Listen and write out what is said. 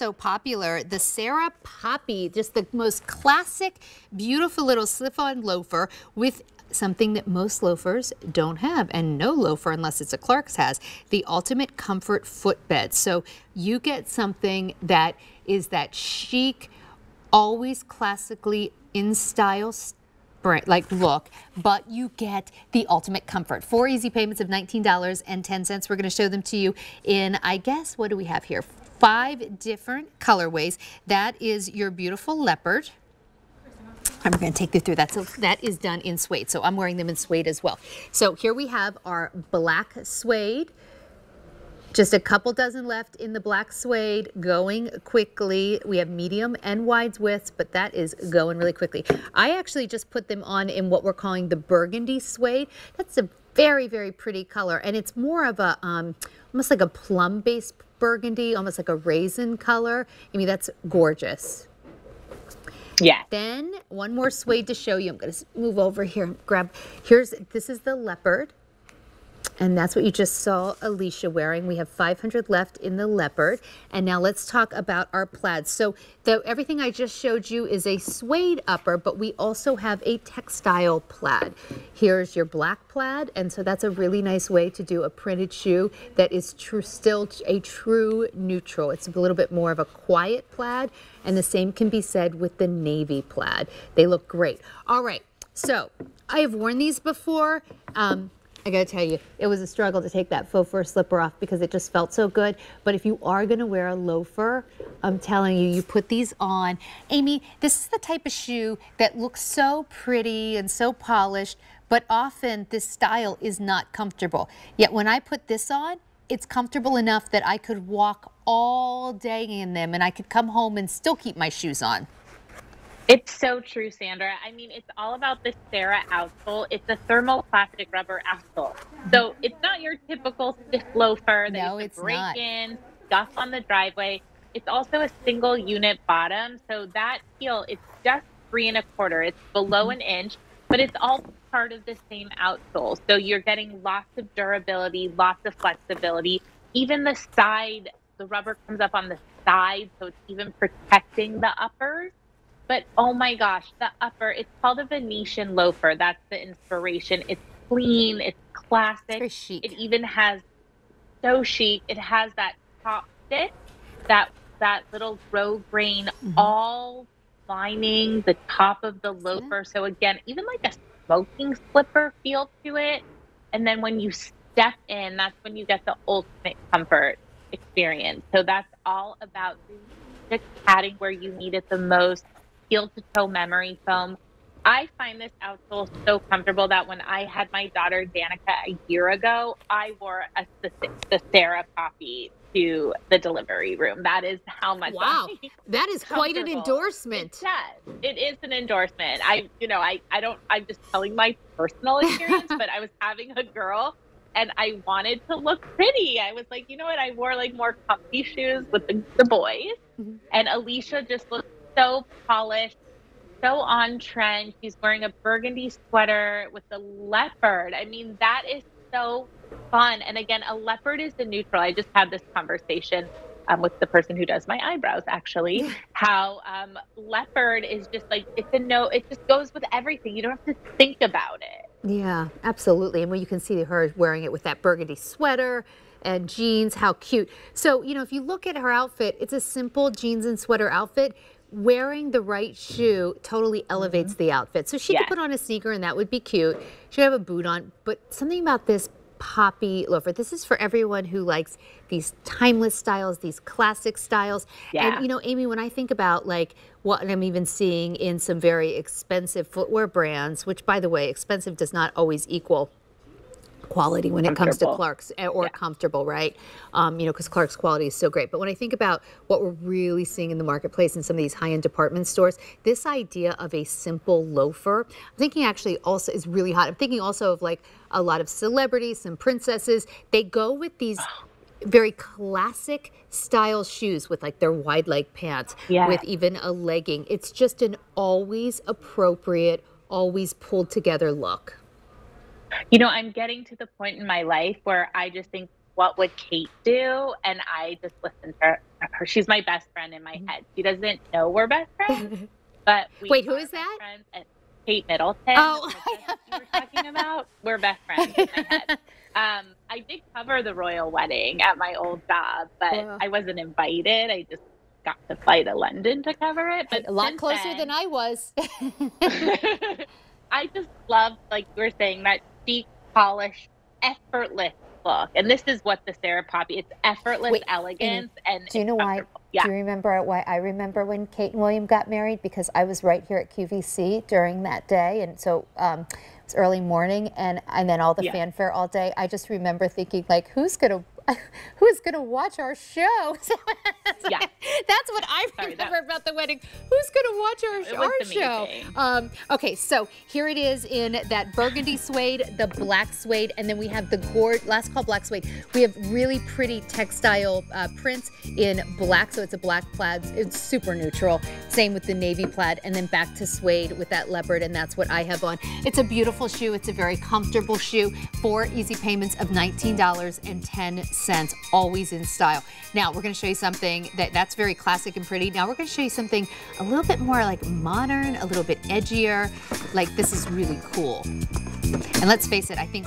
so popular, the Sarah Poppy, just the most classic, beautiful little slip-on loafer with something that most loafers don't have and no loafer unless it's a Clark's has, the ultimate comfort footbed. So you get something that is that chic, always classically in style like look, but you get the ultimate comfort. Four easy payments of $19.10. We're going to show them to you in, I guess, what do we have here? five different colorways. That is your beautiful leopard. I'm going to take you through that. So that is done in suede. So I'm wearing them in suede as well. So here we have our black suede. Just a couple dozen left in the black suede, going quickly. We have medium and wide widths, but that is going really quickly. I actually just put them on in what we're calling the burgundy suede. That's a very, very pretty color. And it's more of a, um, almost like a plum-based burgundy, almost like a raisin color. I mean, that's gorgeous. Yeah. Then one more suede to show you. I'm going to move over here and grab. Here's, this is the leopard. And that's what you just saw Alicia wearing. We have 500 left in the leopard. And now let's talk about our plaids. So the, everything I just showed you is a suede upper, but we also have a textile plaid. Here's your black plaid. And so that's a really nice way to do a printed shoe that is true, still a true neutral. It's a little bit more of a quiet plaid. And the same can be said with the navy plaid. They look great. All right. So I have worn these before. Um, I gotta tell you, it was a struggle to take that faux fur slipper off because it just felt so good. But if you are gonna wear a loafer, I'm telling you, you put these on. Amy, this is the type of shoe that looks so pretty and so polished, but often this style is not comfortable. Yet when I put this on, it's comfortable enough that I could walk all day in them and I could come home and still keep my shoes on. It's so true, Sandra. I mean, it's all about the Sarah outsole. It's a thermoplastic rubber outsole. So it's not your typical stiff loafer that no, you it's break not. in, stuff on the driveway. It's also a single unit bottom. So that heel, it's just three and a quarter. It's below an inch, but it's all part of the same outsole. So you're getting lots of durability, lots of flexibility. Even the side, the rubber comes up on the side, so it's even protecting the uppers. But oh my gosh, the upper, it's called a Venetian loafer. That's the inspiration. It's clean, it's classic. It's it even has so chic. It has that top stitch, that that little row grain mm-hmm. all lining the top of the loafer. Yeah. So again, even like a smoking slipper feel to it. And then when you step in, that's when you get the ultimate comfort experience. So that's all about the padding where you need it the most, heel to toe memory foam. I find this outsole so comfortable that when I had my daughter Danica a year ago, I wore a Sarah copy to the delivery room. That is how much. Wow, that is quite an endorsement. Yes, it is an endorsement. I, you know, I, I don't. I'm just telling my personal experience, but I was having a girl, and I wanted to look pretty. I was like, you know what? I wore like more comfy shoes with the, the boys, mm-hmm. and Alicia just looked so polished, so on trend. He's wearing a burgundy sweater with the leopard. I mean, that is so fun. And again, a leopard is the neutral. I just had this conversation um, with the person who does my eyebrows, actually, how um, leopard is just like, it's a no, it just goes with everything. You don't have to think about it. Yeah, absolutely. And when you can see her wearing it with that burgundy sweater, and jeans. How cute. So, you know, if you look at her outfit, it's a simple jeans and sweater outfit, wearing the right shoe totally elevates mm -hmm. the outfit. So she could put on a sneaker and that would be cute. She would have a boot on, but something about this poppy loafer. This is for everyone who likes these timeless styles, these classic styles. Yeah. And you know, Amy, when I think about like what I'm even seeing in some very expensive footwear brands, which by the way, expensive does not always equal quality when it comes to Clark's eh, or yeah. comfortable, right? Um, you know, because Clark's quality is so great. But when I think about what we're really seeing in the marketplace in some of these high-end department stores, this idea of a simple loafer, I'm thinking actually also is really hot. I'm thinking also of like a lot of celebrities, some princesses. They go with these. very classic style shoes with like their wide leg pants with even a legging. It's just an always appropriate, always pulled together look. You know, I'm getting to the point in my life where I just think, what would Kate do? And I just listen to her. She's my best friend in my mm-hmm. head. She doesn't know we're best friends, but wait, who is that? Kate Middleton. Oh, you were talking about. We're best friends in my head. Um, I did cover the royal wedding at my old job, but I wasn't invited. I just got to fly to London to cover it. But a lot closer then, than I was. I just love, like you were saying, that polished, effortless look. And this is what the Sarah Poppy, it's effortless Wait, elegance. And, and do you know why? Yeah. Do you remember why? I remember when Kate and William got married because I was right here at QVC during that day. And so um, it was early morning and, and then all the yeah. fanfare all day. I just remember thinking like, who's going to who's going to watch our show? yeah. That's what I Sorry, remember about the wedding. Who's going to watch our, our show? Um, okay, so here it is in that burgundy suede, the black suede, and then we have the gourd, last call black suede. We have really pretty textile uh, prints in black, so it's a black plaid. It's super neutral. Same with the navy plaid, and then back to suede with that leopard, and that's what I have on. It's a beautiful shoe. It's a very comfortable shoe. Four easy payments of $19.10 sense, always in style. Now we're gonna show you something that that's very classic and pretty. Now we're gonna show you something a little bit more like modern, a little bit edgier. Like this is really cool. And let's face it, I think